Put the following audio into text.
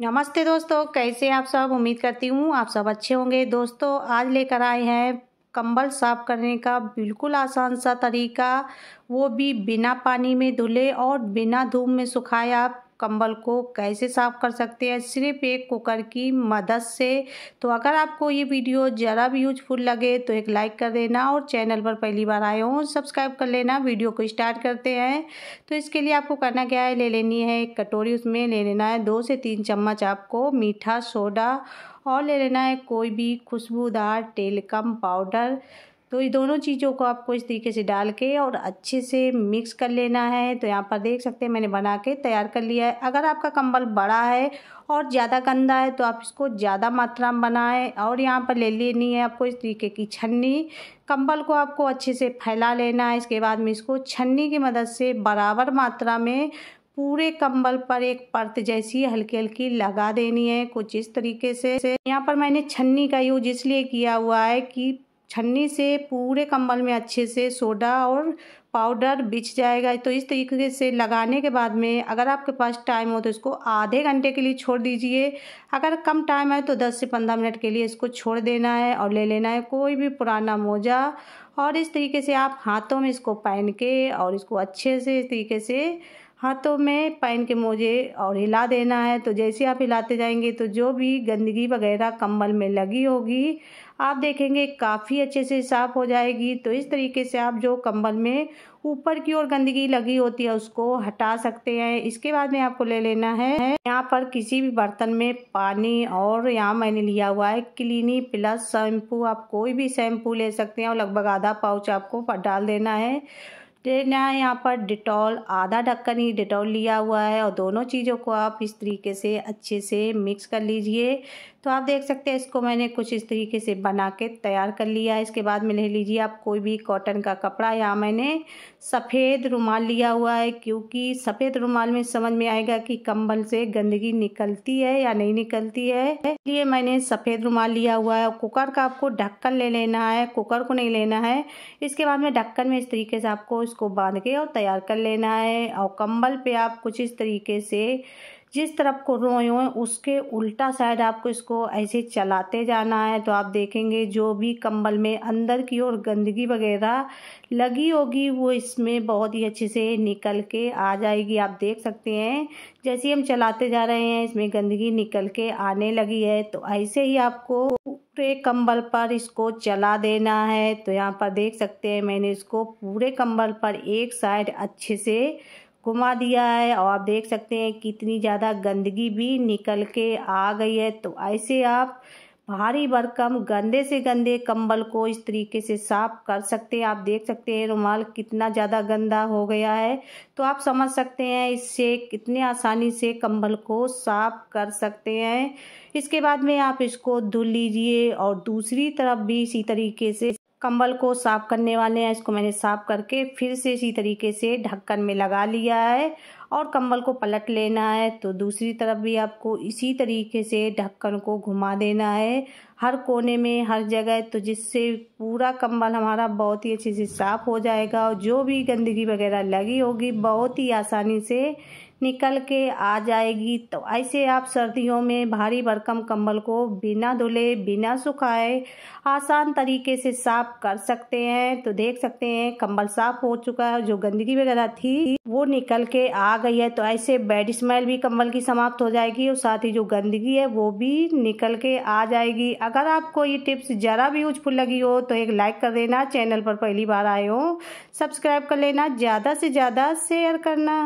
नमस्ते दोस्तों कैसे आप सब उम्मीद करती हूँ आप सब अच्छे होंगे दोस्तों आज लेकर आए हैं कंबल साफ़ करने का बिल्कुल आसान सा तरीका वो भी बिना पानी में धुले और बिना धूप में सुखाए आप कंबल को कैसे साफ़ कर सकते हैं सिर्फ एक कुकर की मदद से तो अगर आपको ये वीडियो ज़रा भी यूजफुल लगे तो एक लाइक कर देना और चैनल पर पहली बार आए हों सब्सक्राइब कर लेना वीडियो को स्टार्ट करते हैं तो इसके लिए आपको करना क्या है ले लेनी है एक कटोरी उसमें ले लेना है दो से तीन चम्मच आपको मीठा सोडा और ले लेना है कोई भी खुशबूदार टेलकम पाउडर तो ये दोनों चीज़ों को आपको इस तरीके से डाल के और अच्छे से मिक्स कर लेना है तो यहाँ पर देख सकते हैं मैंने बना के तैयार कर लिया है अगर आपका कंबल बड़ा है और ज़्यादा गंदा है तो आप इसको ज़्यादा मात्रा में बनाएं और यहाँ पर ले लेनी है आपको इस तरीके की छन्नी कंबल को आपको अच्छे से फैला लेना है इसके बाद में इसको छन्नी की मदद से बराबर मात्रा में पूरे कंबल पर एक परत जैसी हल्की हल्की लगा देनी है कुछ इस तरीके से यहाँ पर मैंने छन्नी का यूज इसलिए किया हुआ है कि छन्नी से पूरे कंबल में अच्छे से सोडा और पाउडर बिछ जाएगा तो इस तरीके से लगाने के बाद में अगर आपके पास टाइम हो तो इसको आधे घंटे के लिए छोड़ दीजिए अगर कम टाइम है तो 10 से 15 मिनट के लिए इसको छोड़ देना है और ले लेना है कोई भी पुराना मोजा और इस तरीके से आप हाथों में इसको पहन के और इसको अच्छे से इस तरीके से हाथों में पहन के मोजे और हिला देना है तो जैसे आप हिलाते जाएंगे तो जो भी गंदगी वगैरह कंबल में लगी होगी आप देखेंगे काफ़ी अच्छे से साफ़ हो जाएगी तो इस तरीके से आप जो कंबल में ऊपर की ओर गंदगी लगी होती है उसको हटा सकते हैं इसके बाद में आपको ले लेना है यहाँ पर किसी भी बर्तन में पानी और यहाँ मैंने लिया हुआ है क्लीनी प्लस शैम्पू आप कोई भी शैम्पू ले सकते हैं और लगभग आधा पाउच आपको डाल देना है लेना है यहाँ पर डिटॉल आधा ढक्कन ही डिटॉल लिया हुआ है और दोनों चीज़ों को आप इस तरीके से अच्छे से मिक्स कर लीजिए तो आप देख सकते हैं इसको मैंने कुछ इस तरीके से बना के तैयार कर लिया इसके बाद में ले लीजिए आप कोई भी कॉटन का कपड़ा या मैंने सफ़ेद रुमाल लिया हुआ है क्योंकि सफ़ेद रुमाल में समझ में आएगा कि कंबल से गंदगी निकलती है या नहीं निकलती है इसलिए मैंने सफ़ेद रुमाल लिया हुआ है कुकर का आपको ढक्कन ले लेना है कुकर को नहीं लेना है इसके बाद में ढक्कन में इस तरीके से आपको इसको बांध के और तैयार कर लेना है और कंबल पे आप कुछ इस तरीके से जिस तरफ को रोए हुए उसके उल्टा साइड आपको इसको ऐसे चलाते जाना है तो आप देखेंगे जो भी कंबल में अंदर की ओर गंदगी वगैरह लगी होगी वो इसमें बहुत ही अच्छे से निकल के आ जाएगी आप देख सकते हैं जैसे हम चलाते जा रहे हैं इसमें गंदगी निकल के आने लगी है तो ऐसे ही आपको पूरे कंबल पर इसको चला देना है तो यहाँ पर देख सकते हैं मैंने इसको पूरे कंबल पर एक साइड अच्छे से घुमा दिया है और आप देख सकते हैं कितनी ज़्यादा गंदगी भी निकल के आ गई है तो ऐसे आप भारी भरकम गंदे से गंदे कंबल को इस तरीके से साफ कर सकते हैं आप देख सकते हैं रुमाल कितना ज़्यादा गंदा हो गया है तो आप समझ सकते हैं इससे कितने आसानी से कंबल को साफ कर सकते हैं इसके बाद में आप इसको धुल लीजिए और दूसरी तरफ भी इसी तरीके से कंबल को साफ़ करने वाले हैं इसको मैंने साफ़ करके फिर से इसी तरीके से ढक्कन में लगा लिया है और कंबल को पलट लेना है तो दूसरी तरफ भी आपको इसी तरीके से ढक्कन को घुमा देना है हर कोने में हर जगह तो जिससे पूरा कंबल हमारा बहुत ही अच्छे से साफ़ हो जाएगा और जो भी गंदगी वगैरह लगी होगी बहुत ही आसानी से निकल के आ जाएगी तो ऐसे आप सर्दियों में भारी भरकम कंबल को बिना धुले बिना सुखाए आसान तरीके से साफ कर सकते हैं तो देख सकते हैं कंबल साफ हो चुका है जो गंदगी वगैरह थी वो निकल के आ गई है तो ऐसे बैड स्मेल भी कंबल की समाप्त हो जाएगी और साथ ही जो गंदगी है वो भी निकल के आ जाएगी अगर आपको ये टिप्स ज़रा भी यूजफुल लगी हो तो एक लाइक कर देना चैनल पर पहली बार आए हो सब्सक्राइब कर लेना ज़्यादा से ज़्यादा शेयर करना